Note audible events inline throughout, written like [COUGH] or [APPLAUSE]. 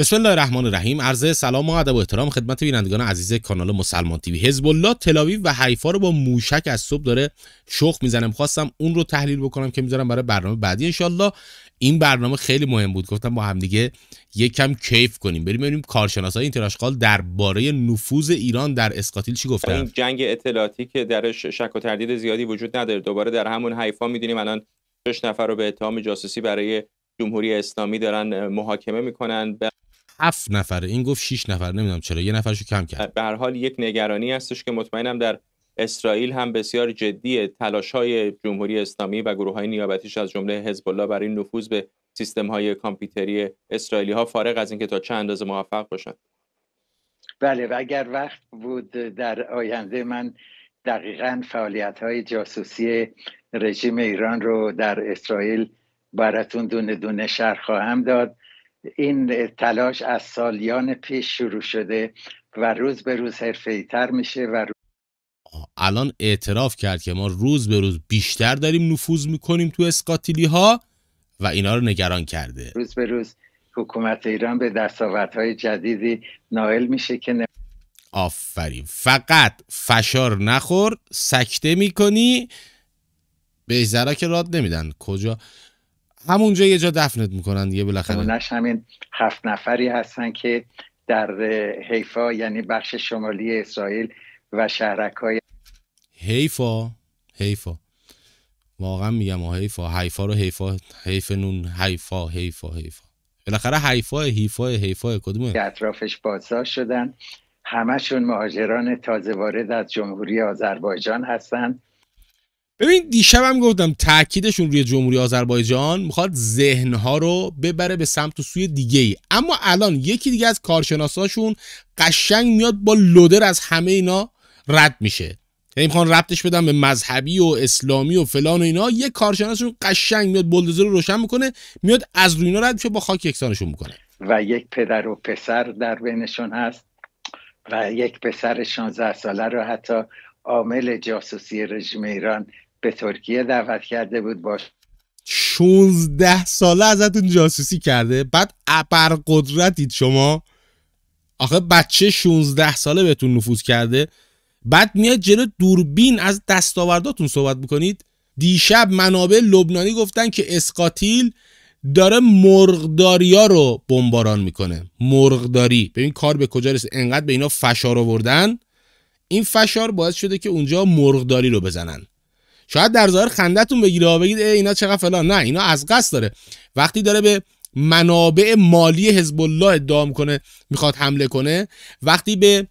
بسم الله الرحمن الرحیم عرض سلام و ادب و احترام خدمت بینندگان عزیز کانال مسلمان تیوی حزب الله تلاوی و حیفا رو با موشک از صبح داره شخ میزنم خواستم اون رو تحلیل بکنم که میذارم برای برنامه بعدی انشالله این برنامه خیلی مهم بود گفتم با همدیگه کم کیف کنیم بریم ببینیم کارشناسای اینتراشقال درباره نفوذ ایران در اسقاتیل چی گفتن این جنگ اطلاعاتی که درش شک و تردید زیادی وجود نداره دوباره در همون حیفا میدونیم الان 6 نفر رو به اتهام جاسوسی برای جمهوری اسلامی دارن محاکمه میکنن هفت نفره این گفت 6 نفر نمیدونم چرا یه نفرشو کم کرد به هر حال یک نگرانی هستش که مطمئنم در اسرائیل هم بسیار جدی تلاش های جمهوری اسلامی و گروه های نیابتیش از جمله حزب الله برای نفوذ به سیستم های کامپیوتری اسرائیلی ها فارغ از اینکه تا چه اندازه موفق باشن بله و اگر وقت بود در آینده من دقیقا فعالیت های جاسوسی رژیم ایران رو در اسرائیل براتون دونه دونه شرح خواهم داد این تلاش از سالیان پیش شروع شده و روز به روز تر میشه و الان اعتراف کرد که ما روز به روز بیشتر داریم نفوذ میکنیم تو اسقاطیلی ها و اینا رو نگران کرده روز به روز حکومت ایران به های جدیدی نائل میشه که نم... آفرین فقط فشار نخور سکته میکنی به زرا که راد نمیدن کجا همونجا یه جا دفنت میکنن دیگه بالاخره همین هفت نفری هستن که در حیفا یعنی بخش شمالی اسرائیل و شهرک های حیفا حیفا واقعا میگم ها حیفا حیفا رو حیفا حیف نون حیفا حیفا حیفا بالاخره حیفا حیفا حیفا کدومه اطرافش بازداشت شدن همشون مهاجران تازه وارد از جمهوری آذربایجان هستند ببین هم گفتم تاکیدشون روی جمهوری آذربایجان میخواد ذهنها رو ببره به سمت و سوی دیگه ای اما الان یکی دیگه از کارشناساشون قشنگ میاد با لودر از همه اینا رد میشه یعنی میخوان ربطش بدم به مذهبی و اسلامی و فلان و اینا یه کارشناسشون قشنگ میاد بلدوزر رو روشن میکنه میاد از روی اینا رد میشه با خاک یکسانشون میکنه و یک پدر و پسر در بینشون هست و یک پسر 16 ساله رو حتی عامل جاسوسی رژیم ایران به ترکیه دعوت کرده بود باش 16 ساله ازتون جاسوسی کرده بعد ابرقدرتید شما آخه بچه 16 ساله بهتون نفوذ کرده بعد میاد جلو دوربین از دستاورداتون صحبت میکنید دیشب منابع لبنانی گفتن که اسقاتیل داره مرغداریا رو بمباران میکنه مرغداری ببین کار به کجا رسید انقدر به اینا فشار آوردن این فشار باعث شده که اونجا مرغداری رو بزنن شاید در ظاهر خندتون بگیره بگید اینا چقدر فلان نه اینا از قصد داره وقتی داره به منابع مالی حزب الله ادعا کنه میخواد حمله کنه وقتی به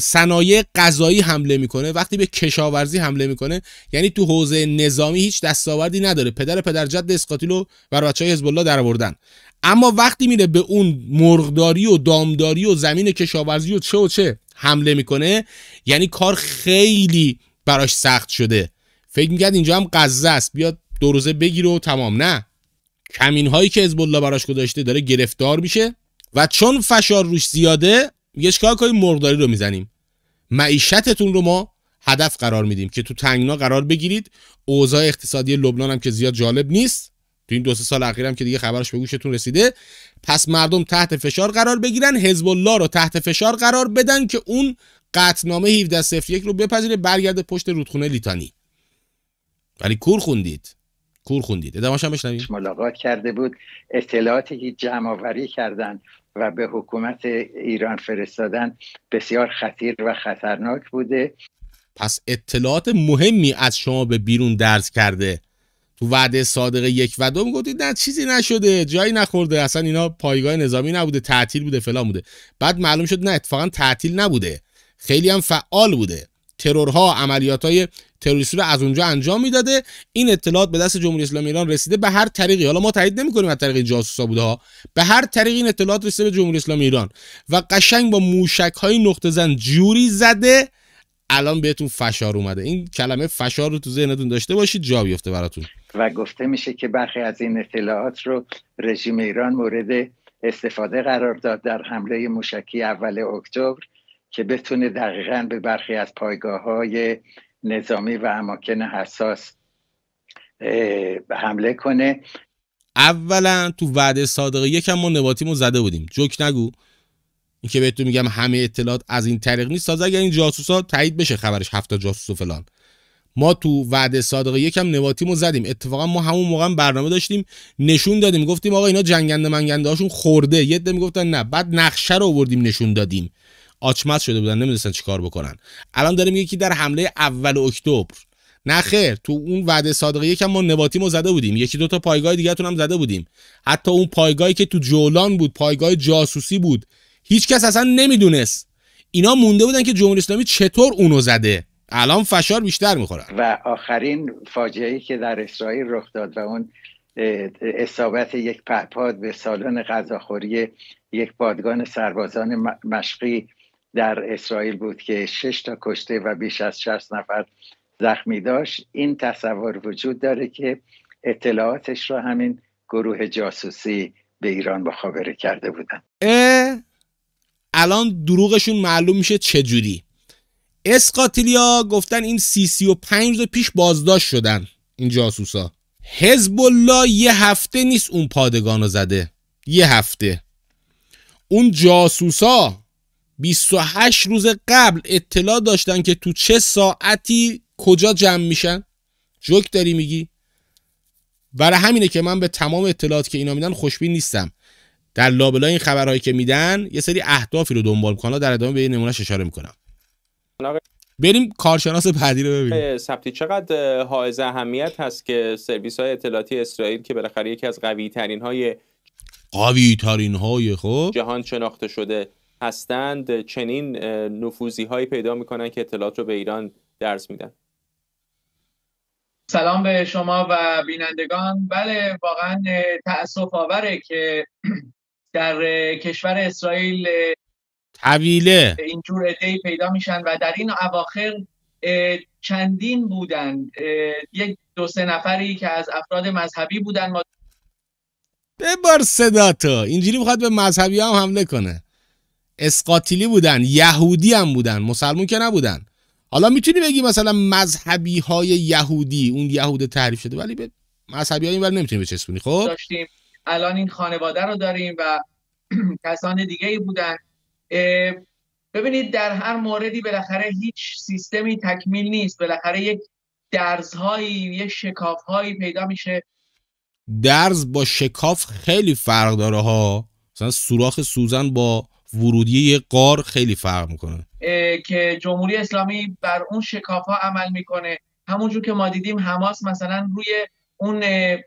صنایع غذایی حمله میکنه وقتی به کشاورزی حمله میکنه یعنی تو حوزه نظامی هیچ دستاوردی نداره پدر پدر جد رو بر بچهای حزب الله درآوردن اما وقتی میره به اون مرغداری و دامداری و زمین کشاورزی و چه و چه حمله میکنه یعنی کار خیلی براش سخت شده فکر میکرد اینجا هم قزه است بیاد دو روزه بگیره و تمام نه کمین هایی که حزب الله براش گذاشته داره گرفتار میشه و چون فشار روش زیاده میگه چیکار کنیم مرغداری رو میزنیم معیشتتون رو ما هدف قرار میدیم که تو تنگنا قرار بگیرید اوضاع اقتصادی لبنان هم که زیاد جالب نیست تو این دو سه سال هم که دیگه خبرش به گوشتون رسیده پس مردم تحت فشار قرار بگیرن حزب الله رو تحت فشار قرار بدن که اون قطنامه 1701 رو بپذیره برگرده پشت رودخونه لیتانی ولی کور خوندید کور خوندید ادامه هم ملاقات کرده بود اطلاعاتی که جمع آوری و به حکومت ایران فرستادن بسیار خطیر و خطرناک بوده پس اطلاعات مهمی از شما به بیرون درز کرده تو وعده صادق یک و دو میگفتید نه چیزی نشده جایی نخورده اصلا اینا پایگاه نظامی نبوده تعطیل بوده فلان بوده بعد معلوم شد نه اتفاقا تعطیل نبوده خیلی هم فعال بوده ترورها عملیات های تروریستی رو از اونجا انجام میداده این اطلاعات به دست جمهوری اسلامی ایران رسیده به هر طریقی حالا ما تایید نمیکنیم از طریق جاسوسا بوده ها به هر طریقی این اطلاعات رسیده به جمهوری اسلامی ایران و قشنگ با موشک های نقطه زن جوری زده الان بهتون فشار اومده این کلمه فشار رو تو ذهنتون داشته باشید جا بیفته براتون و گفته میشه که برخی از این اطلاعات رو رژیم ایران مورد استفاده قرار داد در حمله موشکی اول اکتبر که بتونه دقیقا به برخی از پایگاه های نظامی و اماکن حساس حمله کنه اولا تو وعده صادقه یکم ما نباتیمو زده بودیم جوک نگو این که بهتون میگم همه اطلاعات از این طریق نیست تازه اگر این جاسوسا تایید بشه خبرش هفتا جاسوس و فلان ما تو وعده صادقه یکم نواتیمو زدیم اتفاقا ما همون موقع برنامه داشتیم نشون دادیم گفتیم آقا اینا جنگنده منگنده هاشون خورده یه دمی میگفتن نه بعد نقشه رو آوردیم نشون دادیم آچمت شده بودن نمیدونستن چیکار بکنن الان داره یکی در حمله اول اکتبر نه خیر تو اون وعده صادقه یکم ما نباتیمو زده بودیم یکی دو تا پایگاه دیگه هم زده بودیم حتی اون پایگاهی که تو جولان بود پایگاه جاسوسی بود هیچکس اصلا نمیدونست اینا مونده بودن که جمهوری اسلامی چطور اونو زده الان فشار بیشتر میخورن و آخرین فاجعه ای که در اسرائیل رخ داد و اون اصابت یک پهپاد به سالن غذاخوری یک پادگان سربازان مشقی در اسرائیل بود که 6 تا کشته و بیش از 60 نفر زخمی داشت این تصور وجود داره که اطلاعاتش را همین گروه جاسوسی به ایران مخابره کرده بودن الان دروغشون معلوم میشه چجوری اسقاتیلیا گفتن این سی سی و پنج روز پیش بازداشت شدن این جاسوسا حزب الله یه هفته نیست اون پادگان رو زده یه هفته اون جاسوسا 28 روز قبل اطلاع داشتن که تو چه ساعتی کجا جمع میشن جوک داری میگی برای همینه که من به تمام اطلاعات که اینا میدن خوشبین نیستم در لابلای این خبرهایی که میدن یه سری اهدافی رو دنبال میکنن در ادامه به یه نمونهش اشاره میکنم بریم کارشناس بعدی رو ببینیم سبتی چقدر حائز اهمیت هست که سرویس های اطلاعاتی اسرائیل که بالاخره یکی از قوی ترین های قوی ترین های خب جهان شناخته شده هستند چنین نفوزی هایی پیدا میکنن که اطلاعات رو به ایران درس میدن سلام به شما و بینندگان بله واقعا تأسف آوره که [CLEARS THROAT] در کشور اسرائیل طویله اینجور ادهی پیدا میشن و در این اواخر چندین بودن یک دو سه نفری که از افراد مذهبی بودن ما ببار صدا تو اینجوری میخواد به مذهبی هم حمله کنه اسقاطیلی بودن یهودی هم بودن مسلمون که نبودن حالا میتونی بگی مثلا مذهبی های یهودی اون یهود تعریف شده ولی به مذهبی های اینور نمیتونی بچسبونی خب داشتیم الان این خانواده رو داریم و [CLEARS THROAT] کسان دیگه ای بودن ببینید در هر موردی بالاخره هیچ سیستمی تکمیل نیست بالاخره یک درزهایی یک شکافهایی پیدا میشه درز با شکاف خیلی فرق داره ها مثلا سوراخ سوزن با ورودی قار خیلی فرق میکنه که جمهوری اسلامی بر اون شکاف ها عمل میکنه همونجور که ما دیدیم حماس مثلا روی اون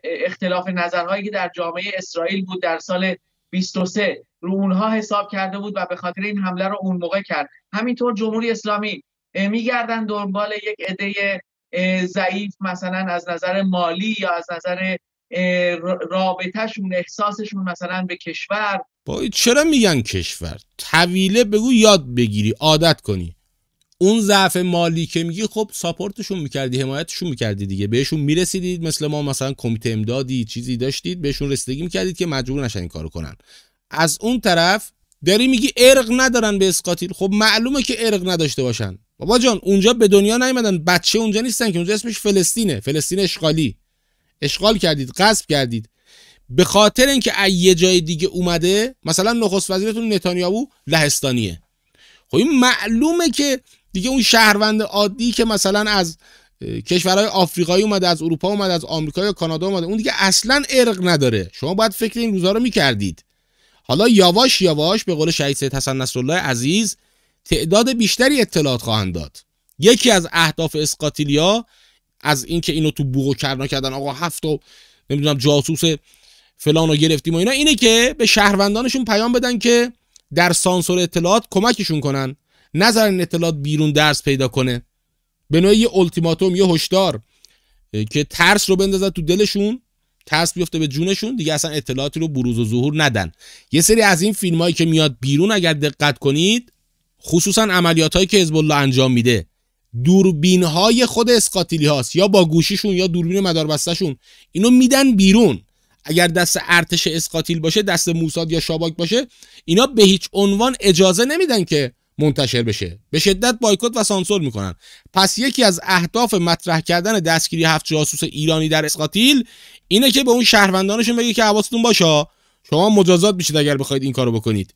اختلاف نظرهایی که در جامعه اسرائیل بود در سال 23 رو اونها حساب کرده بود و به خاطر این حمله رو اون موقع کرد همینطور جمهوری اسلامی میگردن دنبال یک عده ضعیف مثلا از نظر مالی یا از نظر رابطهشون احساسشون مثلا به کشور چرا میگن کشور طویله بگو یاد بگیری عادت کنی اون ضعف مالی که میگی خب ساپورتشون میکردی حمایتشون میکردی دیگه بهشون میرسیدید مثل ما مثلا کمیته امدادی چیزی داشتید بهشون رسیدگی میکردید که مجبور نشن این کارو کنن از اون طرف داری میگی ارق ندارن به اسقاطیل خب معلومه که ارق نداشته باشن بابا جان اونجا به دنیا نیومدن بچه اونجا نیستن که اونجا اسمش فلسطینه فلسطین اشغالی اشغال کردید غصب کردید به خاطر اینکه یه جای دیگه اومده مثلا نخست وزیرتون نتانیاهو لهستانیه خب این معلومه که دیگه اون شهروند عادی که مثلا از کشورهای آفریقایی اومده از اروپا اومده از آمریکا یا کانادا اومده اون دیگه اصلا ارق نداره شما باید فکر این روزها رو میکردید حالا یواش یواش به قول شهید سید حسن نصرالله عزیز تعداد بیشتری اطلاعات خواهند داد یکی از اهداف اسقاتیلیا از اینکه اینو تو بوق و کردن آقا هفت نمیدونم جاسوس فلان رو گرفتیم و اینا اینه که به شهروندانشون پیام بدن که در سانسور اطلاعات کمکشون کنن نظر اطلاعات بیرون درس پیدا کنه به نوعی یه التیماتوم یه هشدار که ترس رو بندازن تو دلشون ترس بیفته به جونشون دیگه اصلا اطلاعاتی رو بروز و ظهور ندن یه سری از این فیلم هایی که میاد بیرون اگر دقت کنید خصوصا عملیات هایی که حزب الله انجام میده دوربین های خود اسقاتیلی هاست یا با گوشیشون یا دوربین مداربستشون اینو میدن بیرون اگر دست ارتش اسقاطیل باشه دست موساد یا شاباک باشه اینا به هیچ عنوان اجازه نمیدن که منتشر بشه به شدت بایکوت و سانسور میکنن پس یکی از اهداف مطرح کردن دستگیری هفت جاسوس ایرانی در اسقاطیل اینه که به اون شهروندانشون بگه که حواستون باشه شما مجازات میشید اگر بخواید این کارو بکنید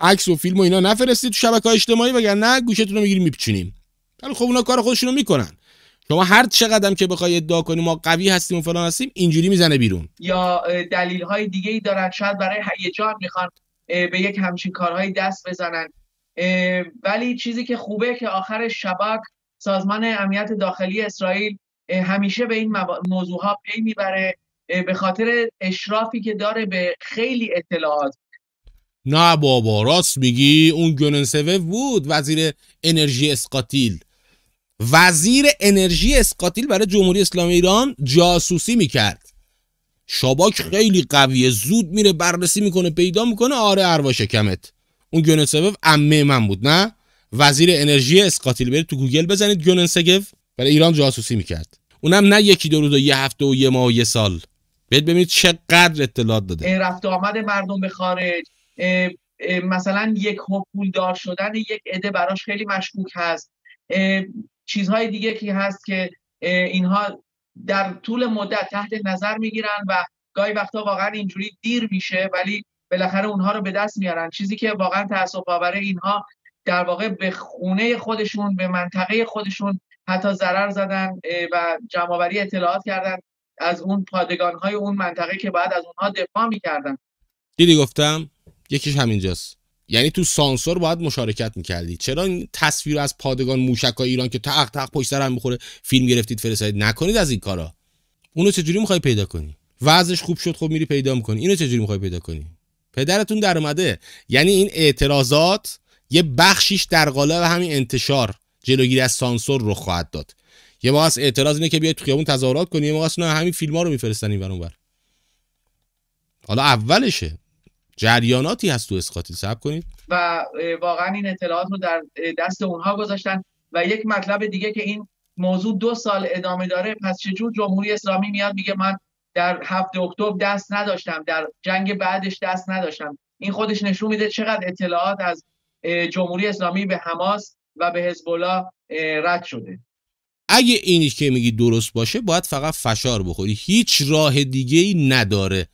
عکس و فیلم و اینا نفرستید تو شبکه اجتماعی وگرنه گوشتون رو میگیریم میپچونیم خب اونا کار خودشونو میکنن شما هر چقدر که بخوای ادعا کنی ما قوی هستیم و فلان هستیم اینجوری میزنه بیرون یا دلیل های دیگه ای دارن شاید برای هیجان میخوان به یک همچین کارهایی دست بزنن ولی چیزی که خوبه که آخر شبک سازمان امنیت داخلی اسرائیل همیشه به این موضوع ها پی میبره به خاطر اشرافی که داره به خیلی اطلاعات نه بابا راست میگی اون گونن بود وزیر انرژی اسقاتیل وزیر انرژی اسقاطیل برای جمهوری اسلامی ایران جاسوسی میکرد شاباک خیلی قویه زود میره بررسی میکنه پیدا میکنه آره اروا شکمت اون گوننسگف امه من بود نه وزیر انرژی اسقاطیل برید تو گوگل بزنید گوننسگف برای ایران جاسوسی میکرد اونم نه یکی دو روز و یه هفته و یه ماه و یه سال بهت ببینید چقدر اطلاعات داده رفت آمد مردم به خارج مثلا یک دار شدن یک عده براش خیلی مشکوک هست چیزهای دیگه که هست که اینها در طول مدت تحت نظر میگیرن و گاهی وقتا واقعا اینجوری دیر میشه ولی بالاخره اونها رو به دست میارن چیزی که واقعا تاسف آوره اینها در واقع به خونه خودشون به منطقه خودشون حتی ضرر زدن و جمعآوری اطلاعات کردن از اون پادگان های اون منطقه که بعد از اونها دفاع میکردن دیدی گفتم یکیش همینجاست یعنی تو سانسور باید مشارکت میکردی چرا این تصویر از پادگان موشک های ایران که تق تق پشت سر هم میخوره فیلم گرفتید فرستادید نکنید از این کارا اونو چجوری میخوای پیدا کنی وضعش خوب شد خب میری پیدا میکنی اینو چجوری میخوای پیدا کنی پدرتون در اومده یعنی این اعتراضات یه بخشیش در قالب همین انتشار جلوگیری از سانسور رو خواهد داد یه موقع اعتراض اینه که بیاید تو خیابون تظاهرات کنی یه موقع همین فیلم ها رو میفرستن این بر حالا اولشه جریاناتی هست تو اسقاطی سب کنید و واقعا این اطلاعات رو در دست اونها گذاشتن و یک مطلب دیگه که این موضوع دو سال ادامه داره پس چجور جمهوری اسلامی میاد میگه من در هفت اکتبر دست نداشتم در جنگ بعدش دست نداشتم این خودش نشون میده چقدر اطلاعات از جمهوری اسلامی به حماس و به حزب رد شده اگه اینی که میگی درست باشه باید فقط فشار بخوری هیچ راه دیگه ای نداره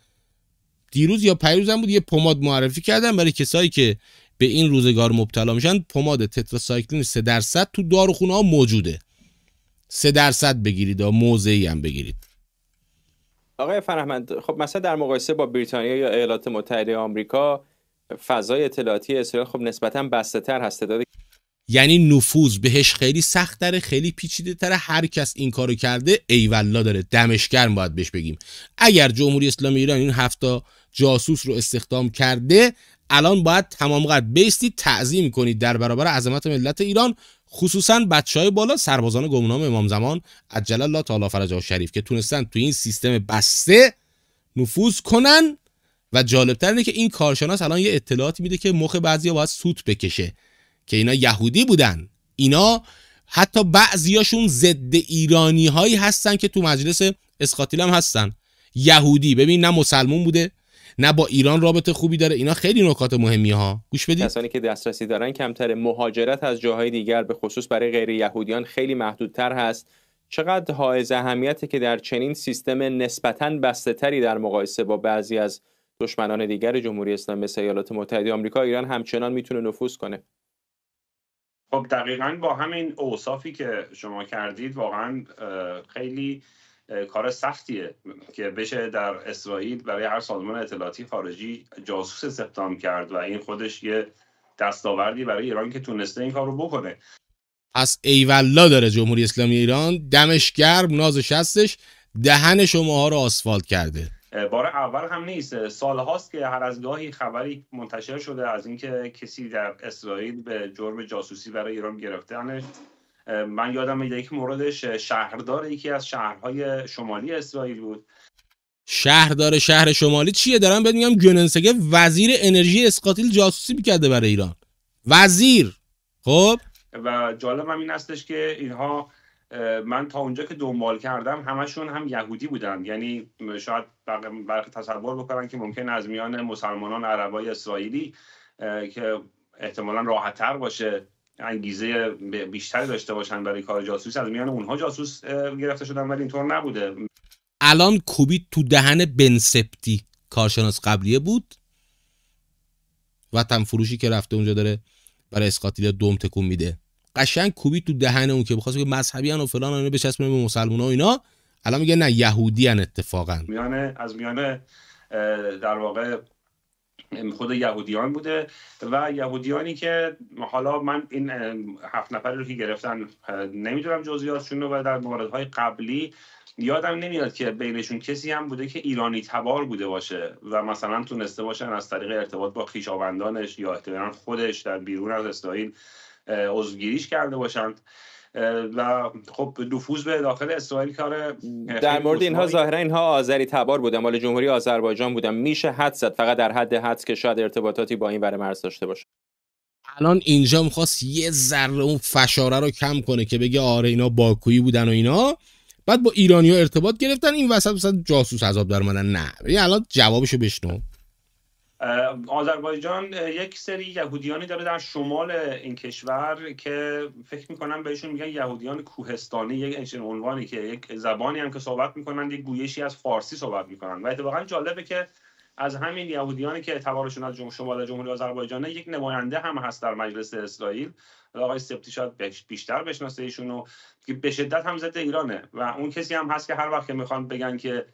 دیروز یا پیروزم بود یه پماد معرفی کردم برای کسایی که به این روزگار مبتلا میشن پماد تتراسایکلین 3 درصد تو داروخونه ها موجوده 3 درصد بگیرید و موضعی هم بگیرید آقای فرهمند خب مثلا در مقایسه با بریتانیا یا ایالات متحده آمریکا فضای اطلاعاتی اسرائیل خب نسبتا بسته تر هست داده یعنی نفوذ بهش خیلی سخت داره خیلی پیچیده تره هر کس این کارو کرده والله داره دمش باید بهش بگیم اگر جمهوری اسلامی ایران این هفته جاسوس رو استخدام کرده الان باید تمام قد بیستید تعظیم کنید در برابر عظمت ملت ایران خصوصا بچه های بالا سربازان گمنام امام زمان عجل الله تعالی فرجه شریف که تونستن تو این سیستم بسته نفوذ کنن و جالبتر اینه که این کارشناس الان یه اطلاعاتی میده که مخ ها باید سوت بکشه که اینا یهودی بودن اینا حتی بعضیاشون ضد ایرانی هایی هستن که تو مجلس اسقاطیل هستن یهودی ببین نه مسلمون بوده نه با ایران رابطه خوبی داره اینا خیلی نکات مهمی ها گوش بدید کسانی که دسترسی دارن کمتر مهاجرت از جاهای دیگر به خصوص برای غیر یهودیان خیلی محدودتر هست چقدر حائز اهمیته که در چنین سیستم نسبتا بسته تری در مقایسه با بعضی از دشمنان دیگر جمهوری اسلامی مثل ایالات متحده آمریکا ایران همچنان میتونه نفوذ کنه خب دقیقا با همین اوصافی که شما کردید واقعا خیلی کار سختیه که بشه در اسرائیل برای هر سازمان اطلاعاتی خارجی جاسوس استخدام کرد و این خودش یه دستاوردی برای ایران که تونسته این کار رو بکنه پس ایولا داره جمهوری اسلامی ایران دمش گرم نازش هستش دهن ها رو آسفالت کرده بار اول هم نیست سال هاست که هر از گاهی خبری منتشر شده از اینکه کسی در اسرائیل به جرم جاسوسی برای ایران گرفتنش من یادم میاد یک موردش شهردار یکی از شهرهای شمالی اسرائیل بود شهردار شهر شمالی چیه دارم بهت میگم وزیر انرژی اسقاتیل جاسوسی میکرده برای ایران وزیر خب و جالب هم این هستش که اینها من تا اونجا که دنبال کردم همشون هم یهودی بودن یعنی شاید برخی تصور بکنن که ممکن از میان مسلمانان عربای اسرائیلی که احتمالا راحتتر باشه انگیزه بیشتری داشته باشن برای کار جاسوس از میان اونها جاسوس گرفته شدن ولی اینطور نبوده الان کوبی تو دهن بنسپتی کارشناس قبلیه بود وطن فروشی که رفته اونجا داره برای اسقاطیل دوم تکون میده قشنگ کوبی تو دهن اون که بخواست که مذهبی و فلان اینا به مسلمان و اینا الان میگه نه یهودی ان اتفاقا میانه از میانه در واقع خود یهودیان بوده و یهودیانی که حالا من این هفت نفری رو که گرفتن نمیدونم جزئیاتشون رو و در موردهای قبلی یادم نمیاد که بینشون کسی هم بوده که ایرانی تبار بوده باشه و مثلا تونسته باشن از طریق ارتباط با خیشاوندانش یا احتمالا خودش در بیرون از اسرائیل عضوگیریش کرده باشند و خب نفوذ به داخل اسرائیل کار در مورد اینها ظاهرا اینها آذری تبار بودن مال جمهوری آذربایجان بودن میشه حد زد فقط در حد حد که شاید ارتباطاتی با این ور مرز داشته باشه الان اینجا میخواست یه ذره اون فشاره رو کم کنه که بگه آره اینا باکویی بودن و اینا بعد با ایرانی ها ارتباط گرفتن این وسط مثلا جاسوس عذاب در نه نه الان جوابشو بشنو آذربایجان یک سری یهودیانی داره در شمال این کشور که فکر میکنم بهشون میگن یهودیان کوهستانی یک انشین عنوانی که یک زبانی هم که صحبت میکنن یک گویشی از فارسی صحبت میکنن و اتفاقا جالبه که از همین یهودیانی که اعتبارشون از شمال جمهوری آذربایجانه یک نماینده هم هست در مجلس اسرائیل آقای سپتی شاید بیشتر بشناسه ایشونو که به شدت هم ضد ایرانه و اون کسی هم هست که هر وقت که میخوان بگن که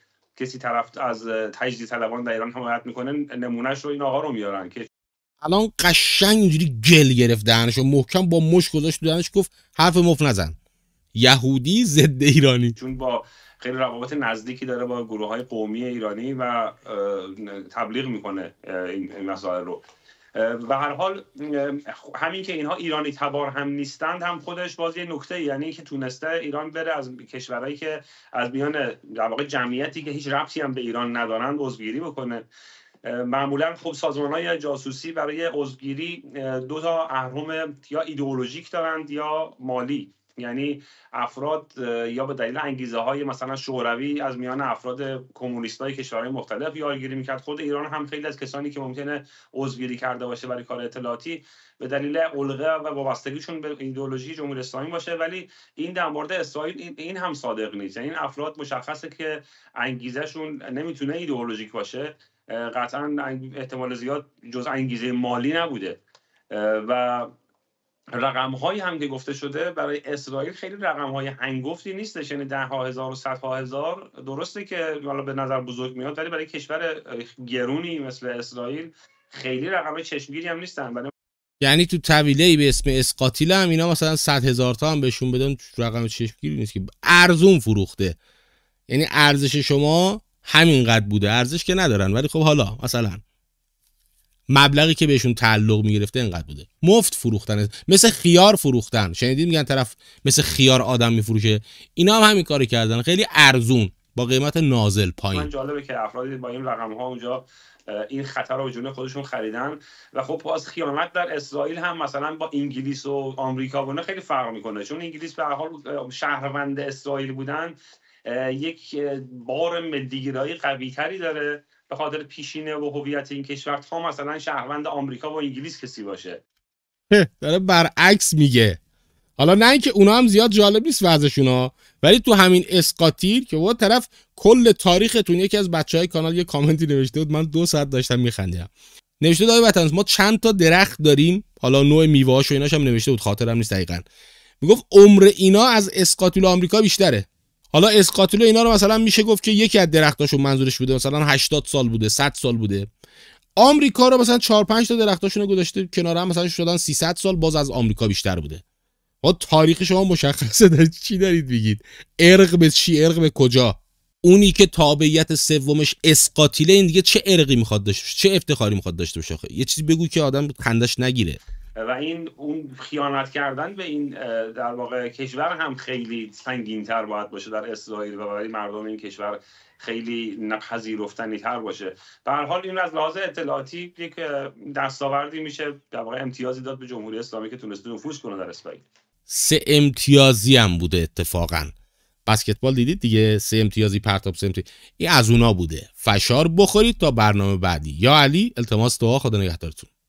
کسی طرف از تجدید طلبان در ایران حمایت میکنه نمونهش رو این آقا رو میارن که الان قشنگ اینجوری گل گرفت دهنش و محکم با مش گذاشت دهنش گفت حرف مف نزن یهودی ضد ایرانی چون با خیلی روابط نزدیکی داره با گروه های قومی ایرانی و تبلیغ میکنه این مسائل رو و هر حال همین که اینها ایرانی تبار هم نیستند هم خودش بازی یه نکته یعنی که تونسته ایران بره از کشورهایی که از میان در جمعیتی که هیچ ربطی هم به ایران ندارند عضوگیری بکنه معمولا خب سازمان های جاسوسی برای عضوگیری دو تا اهرم یا ایدئولوژیک دارند یا مالی یعنی افراد یا به دلیل انگیزه های مثلا شوروی از میان افراد کمونیست های کشورهای مختلف یارگیری میکرد خود ایران هم خیلی از کسانی که ممکنه عضوگیری کرده باشه برای کار اطلاعاتی به دلیل علقه و وابستگیشون به ایدئولوژی جمهوری اسلامی باشه ولی این در مورد اسرائیل این هم صادق نیست یعنی این افراد مشخصه که انگیزهشون نمیتونه ایدئولوژیک باشه قطعا احتمال زیاد جز انگیزه مالی نبوده و رقم هایی هم که گفته شده برای اسرائیل خیلی رقم های هنگفتی نیستش یعنی ده ها هزار و صد ها هزار درسته که حالا به نظر بزرگ میاد ولی برای کشور گرونی مثل اسرائیل خیلی رقم چشمگیری هم نیستن یعنی تو طویله ای به اسم اسقاتیل هم اینا مثلا صد هزار تا هم بهشون بدن رقم چشمگیری نیست که ارزون فروخته یعنی ارزش شما همینقدر بوده ارزش که ندارن ولی خب حالا مثلا مبلغی که بهشون تعلق میگرفته اینقدر بوده مفت فروختن مثل خیار فروختن شنیدید میگن طرف مثل خیار آدم میفروشه اینا هم همین کاری کردن خیلی ارزون با قیمت نازل پایین جالبه که افرادی با این رقم ها اونجا این خطر رو جون خودشون خریدن و خب باز خیانت در اسرائیل هم مثلا با انگلیس و آمریکا و خیلی فرق میکنه چون انگلیس به حال شهروند اسرائیل بودن یک بار ملیگرایی قوی داره به خاطر پیشینه و هویت این کشور تا مثلا شهروند آمریکا و انگلیس کسی باشه داره برعکس میگه حالا نه اینکه اونا هم زیاد جالب نیست وضعشون ها ولی تو همین اسقاطیر که و طرف کل تاریختون یکی از بچه های کانال یه کامنتی نوشته بود من دو ساعت داشتم میخندیم نوشته دای وطن ما چند تا درخت داریم حالا نوع میوه و ایناش هم نوشته بود خاطرم نیست دقیقا میگفت عمر اینا از اسقاطیل آمریکا بیشتره حالا اسقاطیلو اینا رو مثلا میشه گفت که یکی از درختاشون منظورش بوده مثلا 80 سال بوده 100 سال بوده آمریکا رو مثلا 4 5 تا درختاشون رو گذاشته کنار هم مثلا شدن 300 سال باز از آمریکا بیشتر بوده با خب تاریخ شما مشخصه در چی دارید میگید ارق به چی ارق به کجا اونی که تابعیت سومش اسقاتیله این دیگه چه ارقی میخواد داشته چه افتخاری میخواد داشته باشه یه چیزی بگو که آدم خندش نگیره و این اون خیانت کردن به این در واقع کشور هم خیلی سنگین تر باید باشه در اسرائیل و برای مردم این کشور خیلی نپذیرفتنی تر باشه به هر حال این از لحاظ اطلاعاتی یک دستاوردی میشه در واقع امتیازی داد به جمهوری اسلامی که تونسته نفوذ کنه در اسرائیل سه امتیازی هم بوده اتفاقا بسکتبال دیدید دیگه سه امتیازی پرتاب سه امتیازی این از اونا بوده فشار بخورید تا برنامه بعدی یا علی التماس دعا خدا نگهدارتون